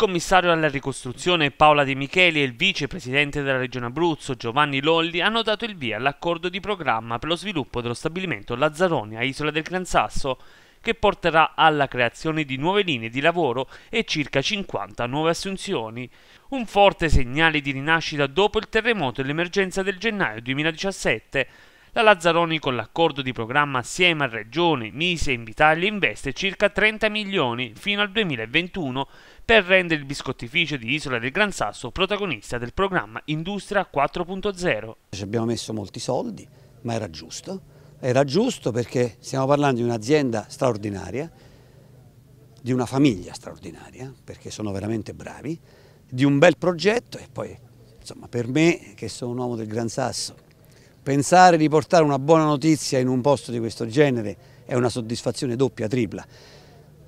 commissario alla ricostruzione Paola De Micheli e il vicepresidente della Regione Abruzzo Giovanni Lolli hanno dato il via all'accordo di programma per lo sviluppo dello stabilimento Lazzaroni a Isola del Gran Sasso, che porterà alla creazione di nuove linee di lavoro e circa 50 nuove assunzioni. Un forte segnale di rinascita dopo il terremoto e l'emergenza del gennaio 2017. La Lazzaroni con l'accordo di programma assieme a Regione, Mise, Invitalia investe circa 30 milioni fino al 2021 per rendere il biscottificio di Isola del Gran Sasso protagonista del programma Industria 4.0. Ci abbiamo messo molti soldi, ma era giusto. Era giusto perché stiamo parlando di un'azienda straordinaria, di una famiglia straordinaria, perché sono veramente bravi, di un bel progetto e poi, insomma, per me, che sono un uomo del Gran Sasso, pensare di portare una buona notizia in un posto di questo genere è una soddisfazione doppia, tripla.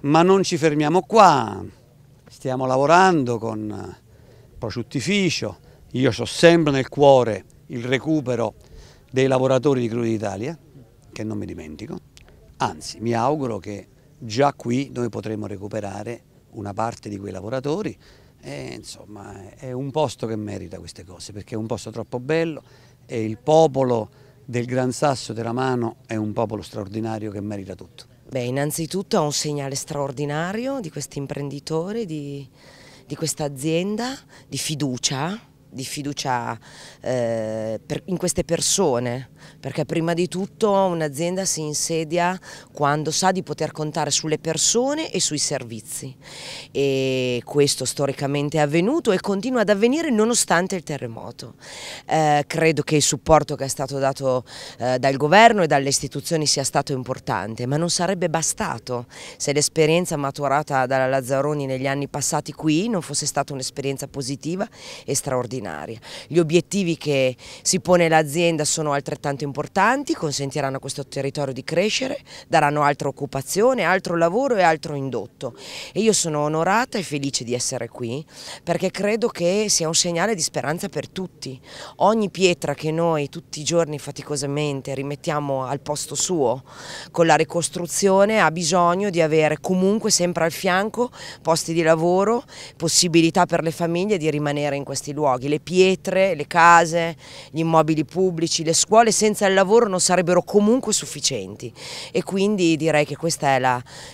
Ma non ci fermiamo qua, Stiamo lavorando con eh, prosciuttificio, io ho sempre nel cuore il recupero dei lavoratori di Crude Italia, che non mi dimentico, anzi mi auguro che già qui noi potremo recuperare una parte di quei lavoratori e, insomma è un posto che merita queste cose perché è un posto troppo bello e il popolo del Gran Sasso della Mano è un popolo straordinario che merita tutto. Beh, innanzitutto è un segnale straordinario di questi imprenditori, di, di questa azienda, di fiducia di fiducia eh, per, in queste persone, perché prima di tutto un'azienda si insedia quando sa di poter contare sulle persone e sui servizi e questo storicamente è avvenuto e continua ad avvenire nonostante il terremoto. Eh, credo che il supporto che è stato dato eh, dal governo e dalle istituzioni sia stato importante, ma non sarebbe bastato se l'esperienza maturata dalla Lazzaroni negli anni passati qui non fosse stata un'esperienza positiva e straordinaria straordinaria. Gli obiettivi che si pone l'azienda sono altrettanto importanti, consentiranno a questo territorio di crescere, daranno altra occupazione, altro lavoro e altro indotto. E io sono onorata e felice di essere qui perché credo che sia un segnale di speranza per tutti. Ogni pietra che noi tutti i giorni faticosamente rimettiamo al posto suo con la ricostruzione ha bisogno di avere comunque sempre al fianco posti di lavoro, possibilità per le famiglie di rimanere in questi luoghi le pietre, le case, gli immobili pubblici, le scuole senza il lavoro non sarebbero comunque sufficienti e quindi direi che questo è,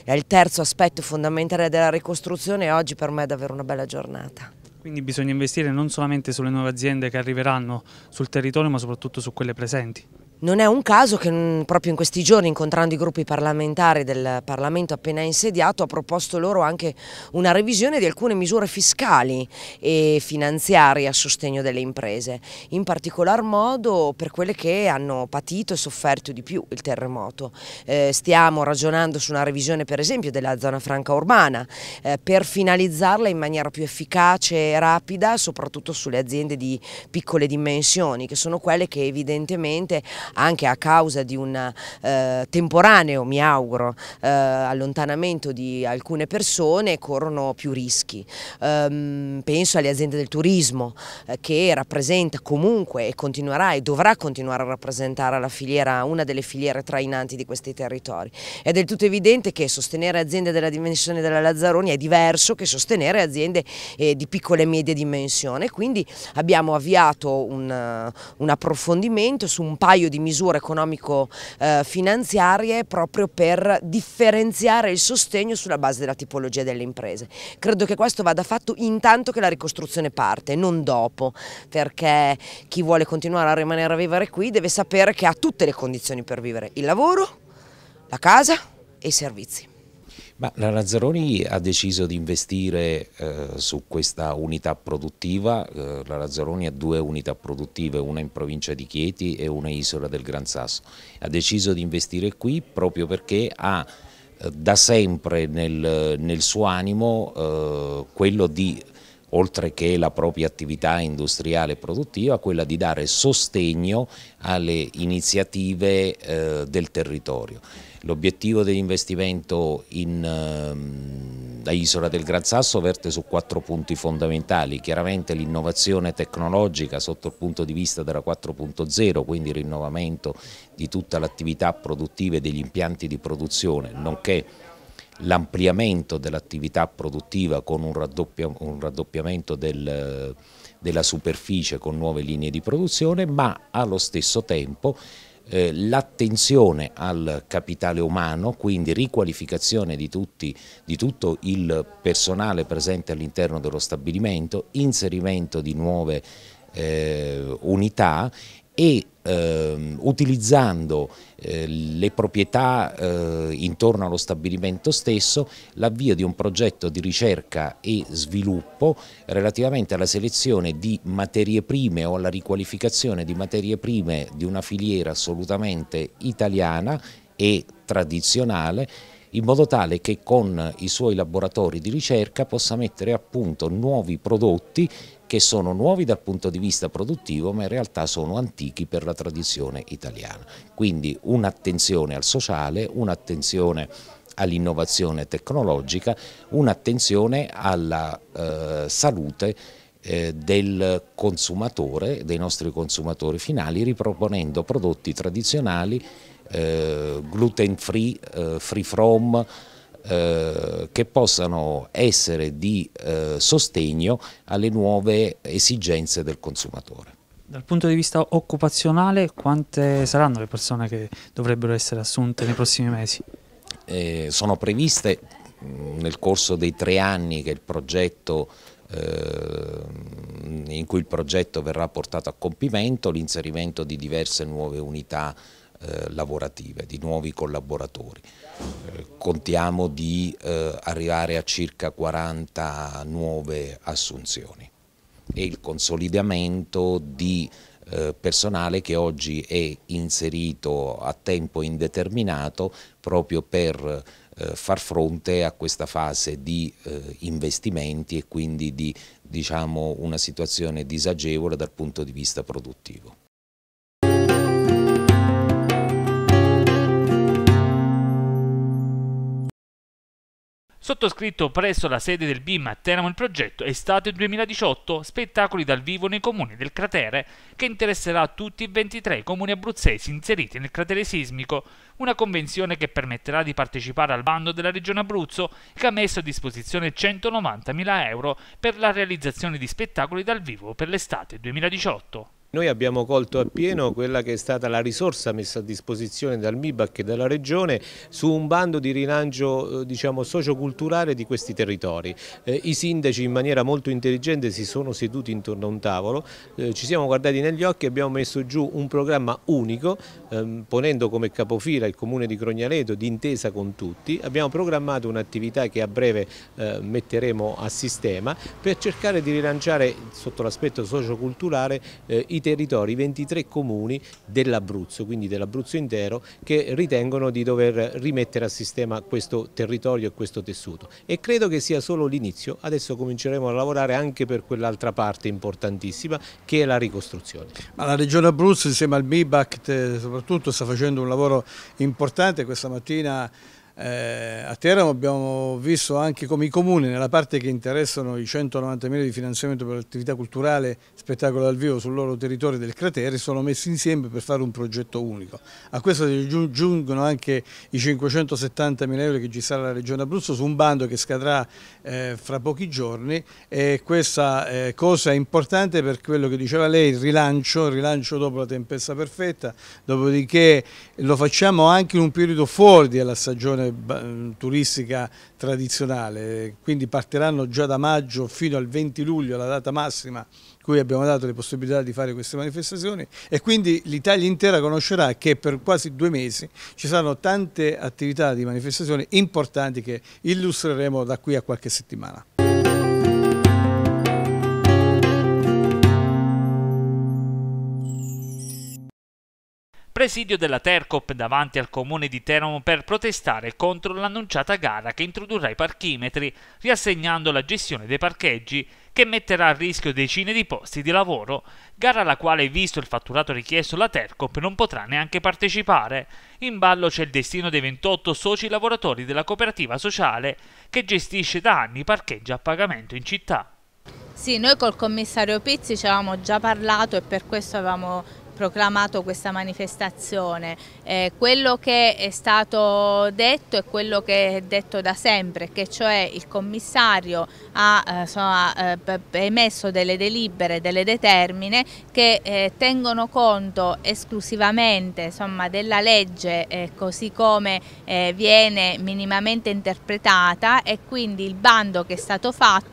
è il terzo aspetto fondamentale della ricostruzione e oggi per me è davvero una bella giornata. Quindi bisogna investire non solamente sulle nuove aziende che arriveranno sul territorio ma soprattutto su quelle presenti. Non è un caso che mm, proprio in questi giorni, incontrando i gruppi parlamentari del Parlamento appena insediato, ha proposto loro anche una revisione di alcune misure fiscali e finanziarie a sostegno delle imprese, in particolar modo per quelle che hanno patito e sofferto di più il terremoto. Eh, stiamo ragionando su una revisione per esempio della zona franca urbana eh, per finalizzarla in maniera più efficace e rapida, soprattutto sulle aziende di piccole dimensioni, che sono quelle che evidentemente anche a causa di un eh, temporaneo, mi auguro, eh, allontanamento di alcune persone corrono più rischi. Um, penso alle aziende del turismo eh, che rappresenta comunque e continuerà e dovrà continuare a rappresentare filiera, una delle filiere trainanti di questi territori. È del tutto evidente che sostenere aziende della dimensione della Lazzaroni è diverso che sostenere aziende eh, di piccole e medie dimensioni, quindi abbiamo avviato un, eh, un approfondimento su un paio di di misure economico-finanziarie eh, proprio per differenziare il sostegno sulla base della tipologia delle imprese. Credo che questo vada fatto intanto che la ricostruzione parte, non dopo, perché chi vuole continuare a rimanere a vivere qui deve sapere che ha tutte le condizioni per vivere, il lavoro, la casa e i servizi. Ma la Lazzaroni ha deciso di investire eh, su questa unità produttiva, eh, la Lazzaroni ha due unità produttive, una in provincia di Chieti e una isola del Gran Sasso. Ha deciso di investire qui proprio perché ha eh, da sempre nel, nel suo animo eh, quello di oltre che la propria attività industriale e produttiva, quella di dare sostegno alle iniziative eh, del territorio. L'obiettivo dell'investimento ehm, da Isola del Gran Sasso verte su quattro punti fondamentali, chiaramente l'innovazione tecnologica sotto il punto di vista della 4.0, quindi il rinnovamento di tutta l'attività produttiva e degli impianti di produzione, nonché l'ampliamento dell'attività produttiva con un, raddoppia, un raddoppiamento del, della superficie con nuove linee di produzione, ma allo stesso tempo eh, l'attenzione al capitale umano, quindi riqualificazione di, tutti, di tutto il personale presente all'interno dello stabilimento, inserimento di nuove eh, unità e Ehm, eh, utilizzando le proprietà eh, intorno allo stabilimento stesso, l'avvio di un progetto di ricerca e sviluppo relativamente alla selezione di materie prime o alla riqualificazione di materie prime di una filiera assolutamente italiana e tradizionale in modo tale che con i suoi laboratori di ricerca possa mettere a punto nuovi prodotti che sono nuovi dal punto di vista produttivo ma in realtà sono antichi per la tradizione italiana. Quindi un'attenzione al sociale, un'attenzione all'innovazione tecnologica, un'attenzione alla eh, salute eh, del consumatore, dei nostri consumatori finali, riproponendo prodotti tradizionali, eh, gluten free, eh, free from, eh, che possano essere di eh, sostegno alle nuove esigenze del consumatore. Dal punto di vista occupazionale, quante saranno le persone che dovrebbero essere assunte nei prossimi mesi? Eh, sono previste mh, mm, nel corso dei tre anni che il progetto eh, in cui il progetto verrà portato a compimento, l'inserimento di diverse nuove unità eh, lavorative, di nuovi collaboratori. Eh, contiamo di eh, arrivare a circa 40 nuove assunzioni e il consolidamento di personale che oggi è inserito a tempo indeterminato proprio per far fronte a questa fase di investimenti e quindi di diciamo, una situazione disagevole dal punto di vista produttivo. Sottoscritto presso la sede del BIM a Teramo il progetto Estate 2018, spettacoli dal vivo nei comuni del cratere, che interesserà tutti i 23 comuni abruzzesi inseriti nel cratere sismico, una convenzione che permetterà di partecipare al bando della Regione Abruzzo, che ha messo a disposizione 190.000 euro per la realizzazione di spettacoli dal vivo per l'estate 2018. Noi abbiamo colto appieno quella che è stata la risorsa messa a disposizione dal MIBAC e dalla Regione su un bando di rilancio eh, diciamo, socioculturale di questi territori. Eh, I sindaci in maniera molto intelligente si sono seduti intorno a un tavolo, eh, ci siamo guardati negli occhi e abbiamo messo giù un programma unico ehm, ponendo come capofila il comune di Crognaleto d'intesa con tutti. Abbiamo programmato un'attività che a breve eh, metteremo a sistema per cercare di rilanciare sotto l'aspetto socioculturale eh, i territori, i 23 comuni dell'Abruzzo, quindi dell'Abruzzo intero, che ritengono di dover rimettere a sistema questo territorio e questo tessuto. E credo che sia solo l'inizio, adesso cominceremo a lavorare anche per quell'altra parte importantissima che è la ricostruzione. Ma la Regione Abruzzo insieme al MIBACT eh, soprattutto sta facendo un lavoro importante questa mattina eh, a Teramo abbiamo visto anche come i comuni, nella parte che interessano i 190 milioni di finanziamento per l'attività culturale, spettacolo dal vivo sul loro territorio del cratere, sono messi insieme per fare un progetto unico. A questo si aggiungono anche i 570 mila euro che ci sarà la Regione Abruzzo su un bando che scadrà eh, fra pochi giorni e questa eh, cosa è importante per quello che diceva lei, il rilancio, il rilancio dopo la tempesta perfetta, dopodiché lo facciamo anche in un periodo fuori dalla stagione turistica tradizionale, quindi partiranno già da maggio fino al 20 luglio, la data massima cui abbiamo dato le possibilità di fare queste manifestazioni e quindi l'Italia intera conoscerà che per quasi due mesi ci saranno tante attività di manifestazioni importanti che illustreremo da qui a qualche settimana. presidio della Tercop davanti al comune di Teramo per protestare contro l'annunciata gara che introdurrà i parchimetri, riassegnando la gestione dei parcheggi che metterà a rischio decine di posti di lavoro, gara alla quale, visto il fatturato richiesto, la Tercop non potrà neanche partecipare. In ballo c'è il destino dei 28 soci lavoratori della cooperativa sociale, che gestisce da anni parcheggi a pagamento in città. Sì, noi col commissario Pizzi ci avevamo già parlato e per questo avevamo proclamato questa manifestazione. Eh, quello che è stato detto è quello che è detto da sempre, che cioè il commissario ha, insomma, eh, ha eh, emesso delle delibere, delle determine che eh, tengono conto esclusivamente insomma, della legge eh, così come eh, viene minimamente interpretata e quindi il bando che è stato fatto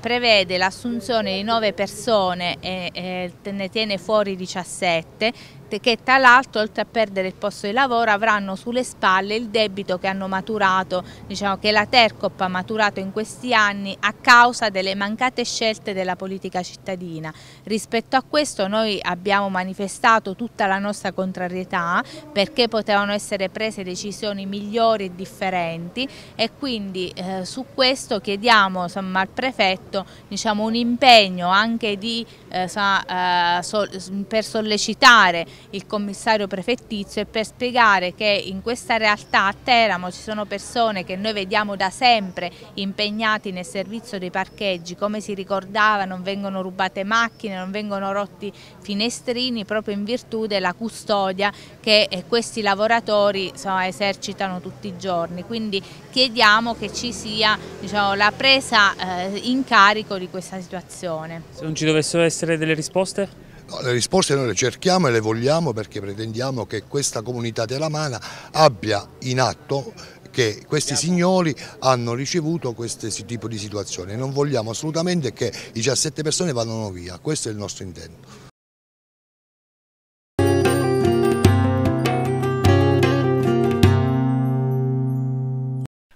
prevede l'assunzione di nove persone e ne tiene fuori 17 2017 che tra l'altro oltre a perdere il posto di lavoro avranno sulle spalle il debito che hanno maturato, diciamo che la Tercop ha maturato in questi anni a causa delle mancate scelte della politica cittadina. Rispetto a questo noi abbiamo manifestato tutta la nostra contrarietà perché potevano essere prese decisioni migliori e differenti e quindi eh, su questo chiediamo insomma, al prefetto diciamo, un impegno anche di, eh, so, eh, so, per sollecitare il commissario prefettizio e per spiegare che in questa realtà a Teramo ci sono persone che noi vediamo da sempre impegnati nel servizio dei parcheggi, come si ricordava non vengono rubate macchine, non vengono rotti finestrini proprio in virtù della custodia che eh, questi lavoratori insomma, esercitano tutti i giorni. Quindi chiediamo che ci sia diciamo, la presa eh, in carico di questa situazione. Se non ci dovessero essere delle risposte? No, le risposte noi le cerchiamo e le vogliamo perché pretendiamo che questa comunità telamana abbia in atto che questi signori hanno ricevuto questo tipo di situazione. Non vogliamo assolutamente che 17 persone vadano via, questo è il nostro intento.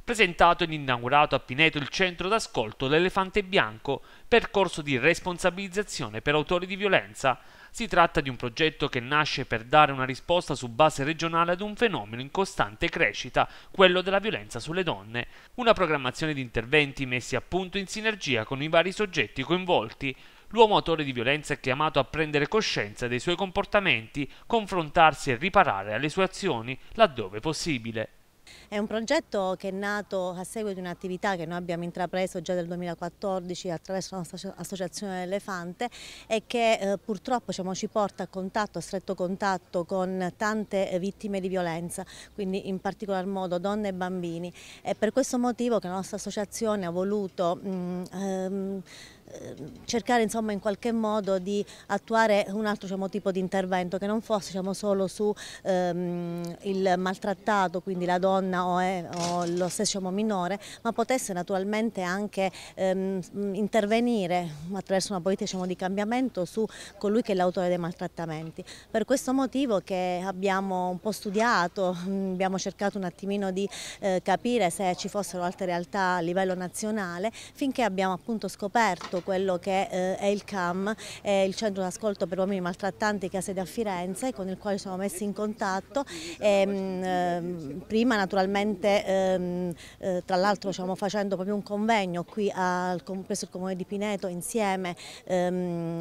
presentato ed inaugurato a Pineto il centro d'ascolto L'Elefante Bianco, percorso di responsabilizzazione per autori di violenza. Si tratta di un progetto che nasce per dare una risposta su base regionale ad un fenomeno in costante crescita, quello della violenza sulle donne. Una programmazione di interventi messi a punto in sinergia con i vari soggetti coinvolti, l'uomo autore di violenza è chiamato a prendere coscienza dei suoi comportamenti, confrontarsi e riparare alle sue azioni laddove possibile. È un progetto che è nato a seguito di un'attività che noi abbiamo intrapreso già nel 2014 attraverso la nostra associazione Elefante e che eh, purtroppo diciamo, ci porta a contatto, a stretto contatto con tante eh, vittime di violenza, quindi in particolar modo donne e bambini. È per questo motivo che la nostra associazione ha voluto mh, mm, ehm, Ehm, cercare insomma, in qualche modo di attuare un altro diciamo, tipo di intervento che non fosse diciamo, solo su ehm, maltrattato, quindi la donna o, è, eh, o lo stesso diciamo, minore, ma potesse naturalmente anche ehm, intervenire attraverso una politica diciamo, di cambiamento su colui che è l'autore dei maltrattamenti. Per questo motivo che abbiamo un po' studiato, abbiamo cercato un attimino di eh, capire se ci fossero altre realtà a livello nazionale, finché abbiamo appunto scoperto appunto quello che eh, è il CAM, eh, il centro d'ascolto per uomini maltrattanti che ha sede a Firenze con il quale siamo messi in contatto. Ehm, ehm prima naturalmente ehm, eh, tra l'altro stiamo facendo proprio un convegno qui al, presso il comune di Pineto insieme ehm,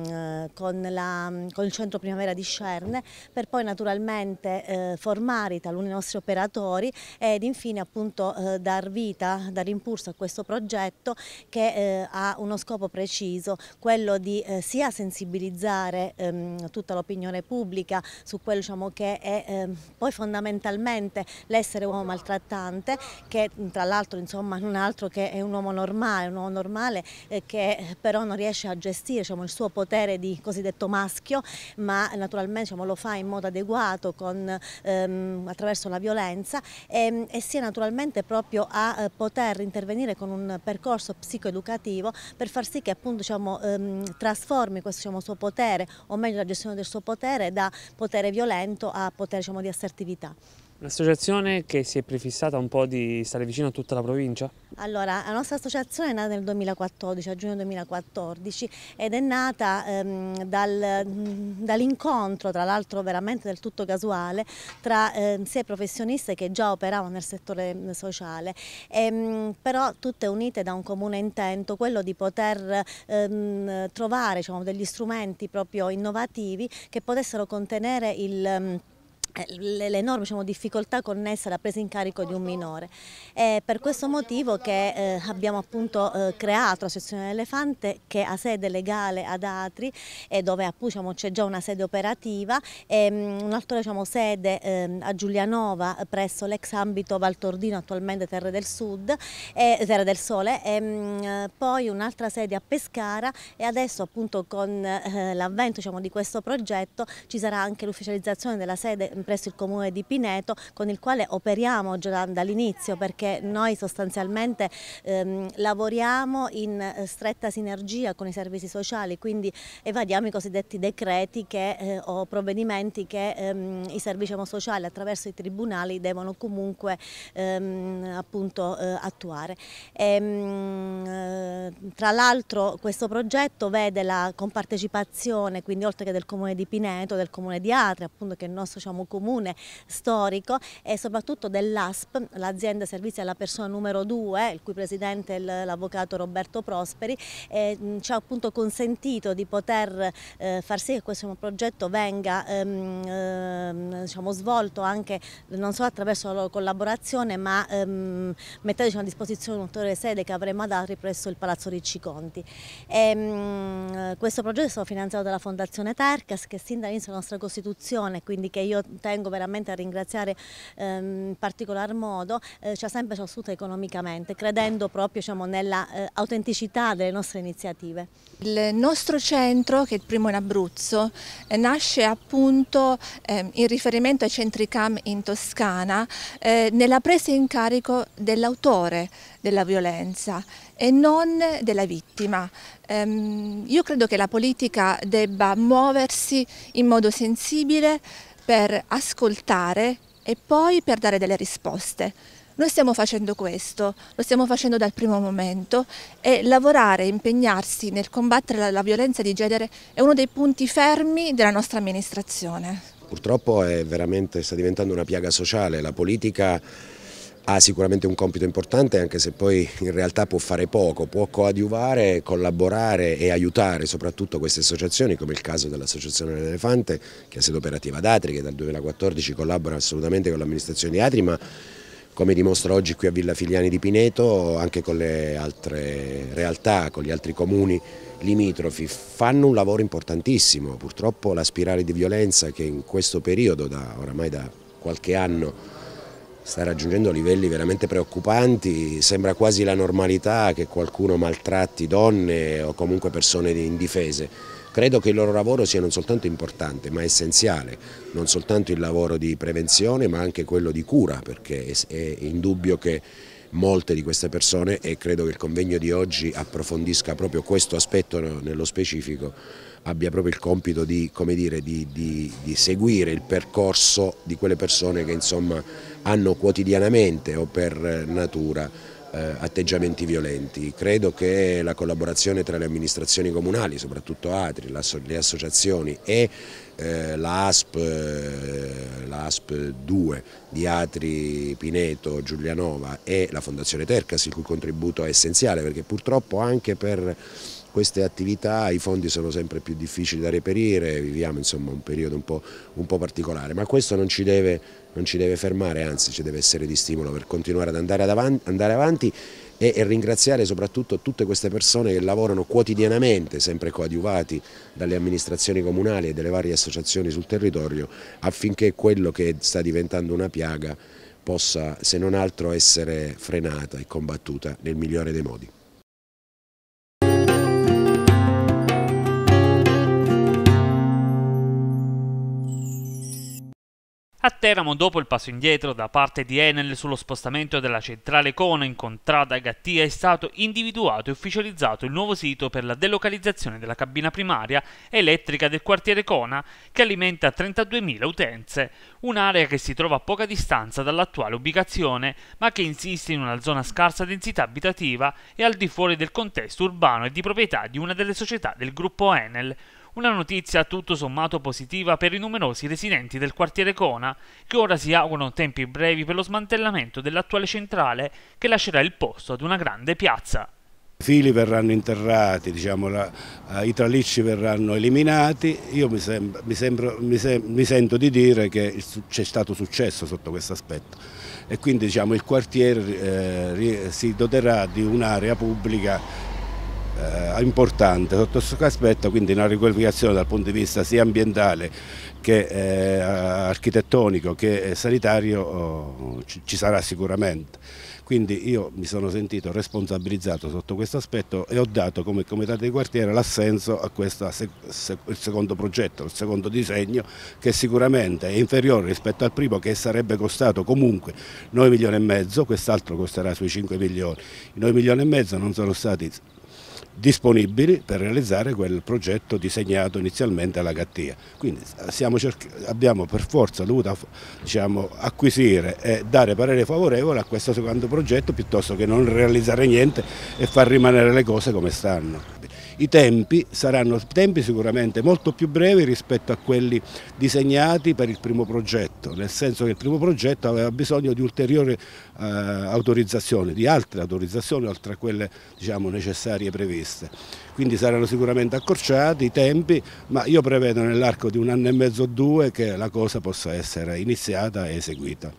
eh, con, la, con, il centro primavera di Scerne per poi naturalmente eh, formare i taluni nostri operatori ed infine appunto dar vita, dare impulso a questo progetto che ha uno scopo preciso preciso, quello di eh, sia sensibilizzare ehm, tutta l'opinione pubblica su quello diciamo, che è ehm, poi fondamentalmente l'essere uomo maltrattante, che tra l'altro insomma non è altro che è un uomo normale, un uomo normale eh, che eh, però non riesce a gestire diciamo, il suo potere di cosiddetto maschio, ma naturalmente diciamo, lo fa in modo adeguato con, ehm, attraverso la violenza e, ehm, e sia naturalmente proprio a eh, poter intervenire con un percorso psicoeducativo per far sì che appunto diciamo, ehm, trasformi questo diciamo, suo potere, o meglio la gestione del suo potere, da potere violento a potere diciamo, di assertività. Un'associazione che si è prefissata un po' di stare vicino a tutta la provincia? Allora, la nostra associazione è nata nel 2014, a giugno 2014, ed è nata ehm, dal, dall'incontro, tra l'altro veramente del tutto casuale, tra ehm, sei professioniste che già operavano nel settore sociale, ehm, però tutte unite da un comune intento, quello di poter ehm, trovare diciamo, degli strumenti proprio innovativi che potessero contenere il eh, l'enorme diciamo, difficoltà connessa alla presa in carico di un minore. È per questo motivo che eh, abbiamo appunto eh, creato l'Associazione Elefante che ha sede legale ad Atri e dove diciamo, c'è già una sede operativa e mm, un'altra diciamo, sede eh, a Giulianova presso l'ex ambito Valtordino attualmente Terre del Sud e Terre del Sole e mm, poi un'altra sede a Pescara e adesso appunto con eh, l'avvento diciamo, di questo progetto ci sarà anche l'ufficializzazione della sede mm, presso il comune di Pineto con il quale operiamo già dall'inizio perché noi sostanzialmente ehm, lavoriamo in eh, stretta sinergia con i servizi sociali quindi evadiamo i cosiddetti decreti che, eh, o provvedimenti che ehm, i servizi sociali attraverso i tribunali devono comunque ehm, appunto, eh, attuare. E, ehm, eh, tra l'altro questo progetto vede la compartecipazione quindi oltre che del comune di Pineto, del comune di Atria appunto che è il nostro diciamo, comune storico e soprattutto dell'ASP, l'azienda servizi alla persona numero 2, il cui presidente è l'avvocato Roberto Prosperi, eh, ci ha appunto consentito di poter eh, far sì che questo progetto venga ehm, ehm, diciamo, svolto anche non solo attraverso la loro collaborazione ma ehm, mettendoci diciamo, a disposizione un'ulteriore sede che avremo ad Arri presso il Palazzo Ricci Conti. E, questo progetto è stato finanziato dalla Fondazione Tercas che sin dall'inizio della nostra Costituzione, quindi che io tengo veramente a ringraziare ehm, in particolar modo, eh, ci ha sempre sostenuto economicamente, credendo proprio diciamo, nell'autenticità eh, delle nostre iniziative. Il nostro centro, che è il primo in Abruzzo, eh, nasce appunto ehm, in riferimento ai centri CAM in Toscana, eh, nella presa in carico dell'autore della violenza e non della vittima. Ehm, io credo che la politica debba muoversi in modo sensibile, per ascoltare e poi per dare delle risposte. Noi stiamo facendo questo, lo stiamo facendo dal primo momento e lavorare, impegnarsi nel combattere la, la violenza di genere è uno dei punti fermi della nostra amministrazione. Purtroppo è veramente, sta diventando una piaga sociale, la politica ha sicuramente un compito importante anche se poi in realtà può fare poco, può coadiuvare, collaborare e aiutare soprattutto queste associazioni come il caso dell'Associazione dell'Elefante che ha sede operativa ad Atri che dal 2014 collabora assolutamente con l'amministrazione di Atri ma come dimostra oggi qui a Villa Filiani di Pineto anche con le altre realtà, con gli altri comuni limitrofi fanno un lavoro importantissimo, purtroppo la spirale di violenza che in questo periodo da oramai da qualche anno sta raggiungendo livelli veramente preoccupanti, sembra quasi la normalità che qualcuno maltratti donne o comunque persone indifese. Credo che il loro lavoro sia non soltanto importante ma essenziale, non soltanto il lavoro di prevenzione ma anche quello di cura perché è indubbio che molte di queste persone e credo che il convegno di oggi approfondisca proprio questo aspetto nello specifico abbia proprio il compito di, dire, di, di, di seguire il percorso di quelle persone che insomma, hanno quotidianamente o per eh, natura eh, atteggiamenti violenti. Credo che la collaborazione tra le amministrazioni comunali, soprattutto Atri, le associazioni e eh, la eh, la ASP 2 di Atri, Pineto, Giulianova e la Fondazione Tercas, il cui contributo è essenziale perché purtroppo anche per queste attività, i fondi sono sempre più difficili da reperire, viviamo insomma un periodo un po', un po particolare, ma questo non ci, deve, non ci, deve, fermare, anzi ci deve essere di stimolo per continuare ad andare, ad avanti, andare avanti e, e, ringraziare soprattutto tutte queste persone che lavorano quotidianamente, sempre coadiuvati dalle amministrazioni comunali e delle varie associazioni sul territorio, affinché quello che sta diventando una piaga possa se non altro essere frenata e combattuta nel migliore dei modi. A Teramo, dopo il passo indietro da parte di Enel sullo spostamento della centrale Cona in contrada Gattia, è stato individuato e ufficializzato il nuovo sito per la delocalizzazione della cabina primaria elettrica del quartiere Cona, che alimenta 32.000 utenze, un'area che si trova a poca distanza dall'attuale ubicazione, ma che insiste in una zona a scarsa densità abitativa e al di fuori del contesto urbano e di proprietà di una delle società del gruppo Enel una notizia tutto sommato positiva per i numerosi residenti del quartiere Cona, che ora si augurano tempi brevi per lo smantellamento dell'attuale centrale che lascerà il posto ad una grande piazza. I fili verranno interrati, diciamo, la, eh, i tralicci verranno eliminati, io mi, sembra, mi, sembra, mi, se, mi sento di dire che c'è stato successo sotto questo aspetto e quindi diciamo, il quartiere eh, si doterà di un'area pubblica eh, importante sotto questo aspetto, quindi una riqualificazione dal punto di vista sia ambientale che eh, architettonico che eh, sanitario oh, ci, ci sarà sicuramente. Quindi io mi sono sentito responsabilizzato sotto questo aspetto e ho dato come comitato di quartiere l'assenso a questo sec secondo progetto, il secondo disegno che sicuramente è inferiore rispetto al primo che sarebbe costato comunque 9 milioni e mezzo, quest'altro costerà sui 5 milioni. I 9 milioni e mezzo non sono stati disponibili per realizzare quel progetto disegnato inizialmente alla Gattia. Quindi eh, abbiamo per forza dovuto diciamo, acquisire e dare parere favorevole a questo secondo progetto piuttosto che non realizzare niente e far rimanere le cose come stanno. I tempi saranno tempi sicuramente molto più brevi rispetto a quelli disegnati per il primo progetto, nel senso che il primo progetto aveva bisogno di ulteriori eh, autorizzazioni, di altre autorizzazioni oltre a quelle diciamo, necessarie previste. Quindi saranno sicuramente accorciati i tempi, ma io prevedo nell'arco di un anno e mezzo o due che la cosa possa essere iniziata e eseguita.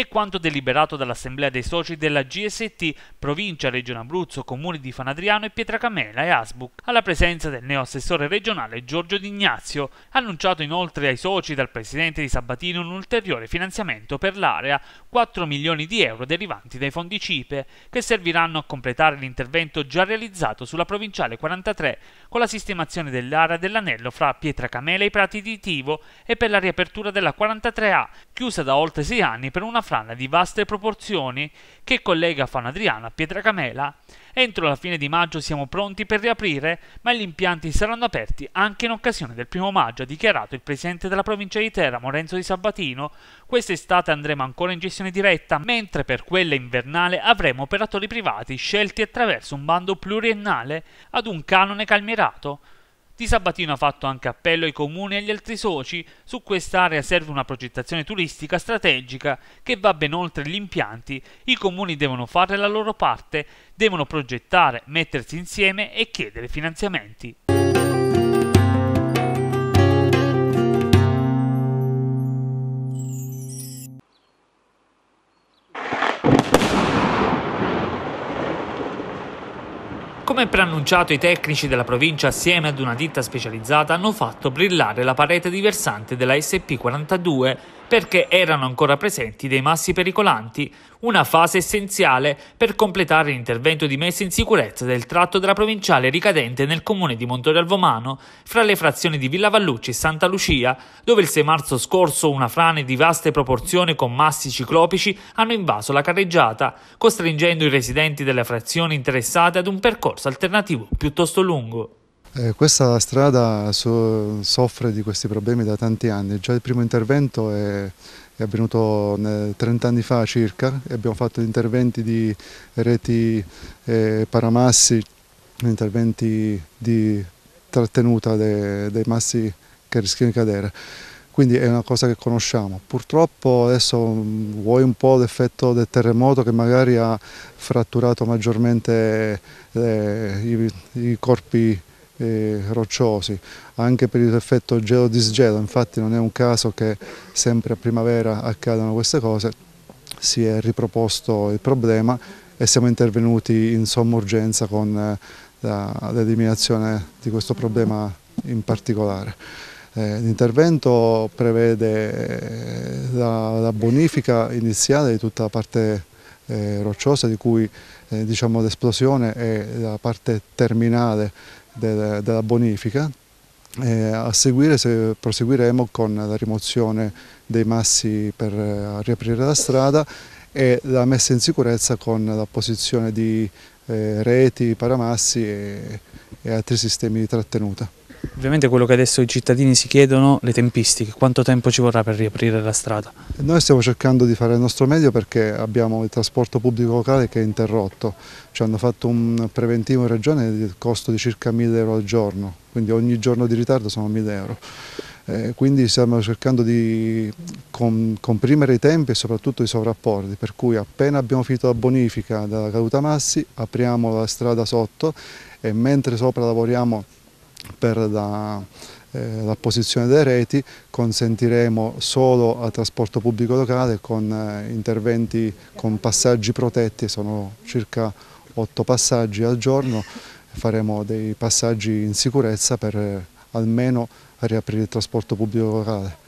è quanto deliberato dall'Assemblea dei soci della GST, provincia, regione Abruzzo, comuni di Fanadriano e Pietracamela e Asbuc, alla presenza del neo assessore regionale Giorgio D'Ignazio, annunciato inoltre ai soci dal presidente di Sabatino un ulteriore finanziamento per l'area, 4 milioni di euro derivanti dai fondi CIPE, che serviranno a completare l'intervento già realizzato sulla provinciale 43 con la sistemazione dell'area dell'anello fra Pietracamela e i Prati di Tivo e per la riapertura della 43A, chiusa da oltre 6 anni per una frana di vaste proporzioni che collega Fanadriano a Pietracamela. Entro la fine di maggio siamo pronti per riaprire, ma gli impianti saranno aperti anche in occasione del primo maggio, ha dichiarato il presidente della provincia di Terra, Lorenzo Di Sabatino. Quest'estate andremo ancora in gestione diretta, mentre per quella invernale avremo operatori privati scelti attraverso un bando pluriennale ad un canone calmierato. Di Sabatino ha fatto anche appello ai comuni e agli altri soci, su quest'area serve una progettazione turistica strategica che va ben oltre gli impianti, i comuni devono fare la loro parte, devono progettare, mettersi insieme e chiedere finanziamenti. Come preannunciato, i tecnici della provincia assieme ad una ditta specializzata hanno fatto brillare la parete di versante della SP42 perché erano ancora presenti dei massi pericolanti, una fase essenziale per completare l'intervento di messa in sicurezza del tratto della provinciale ricadente nel comune di Montorio Alvomano, fra le frazioni di Villa Vallucci e Santa Lucia, dove il 6 marzo scorso una frane di vaste proporzioni con massi ciclopici hanno invaso la carreggiata, costringendo i residenti delle frazioni interessate ad un percorso alternativo piuttosto lungo. Eh, questa strada so, soffre di questi problemi da tanti anni, già il primo intervento è, è avvenuto 30 anni fa circa e abbiamo fatto interventi di reti eh, paramassi, interventi di trattenuta de, dei massi che rischiano di cadere quindi è una cosa che conosciamo. Purtroppo adesso mm, vuoi un po' l'effetto del terremoto che magari ha fratturato maggiormente eh, i, i, corpi eh, rocciosi, anche per l'effetto gelo-disgelo, infatti non è un caso che sempre a primavera accadano queste cose, si è riproposto il problema e siamo intervenuti in somma urgenza con eh, l'eliminazione di questo problema in particolare. Eh, l'intervento prevede eh, la, la, bonifica iniziale di tutta la parte eh, rocciosa di cui eh, diciamo, l'esplosione è la parte terminale de, della bonifica. E eh, a seguire se proseguiremo con la rimozione dei massi per eh, riaprire la strada e la messa in sicurezza con la posizione di eh, reti, paramassi e, e altri sistemi di trattenuta. Ovviamente quello che adesso i cittadini si chiedono, le tempistiche, quanto tempo ci vorrà per riaprire la strada? Noi stiamo cercando di fare il nostro meglio perché abbiamo il trasporto pubblico locale che è interrotto, ci hanno fatto un preventivo in regione del costo di circa 1000 euro al giorno, quindi ogni giorno di ritardo sono 1000 euro. Eh, quindi stiamo cercando di comprimere i tempi e soprattutto i sovrapporti, per cui appena abbiamo finito la bonifica della caduta Massi apriamo la strada sotto e mentre sopra lavoriamo per la, eh, la posizione delle reti, consentiremo solo al trasporto pubblico locale con eh, interventi con passaggi protetti, sono circa 8 passaggi al giorno, faremo dei passaggi in sicurezza per eh, almeno riaprire il trasporto pubblico locale.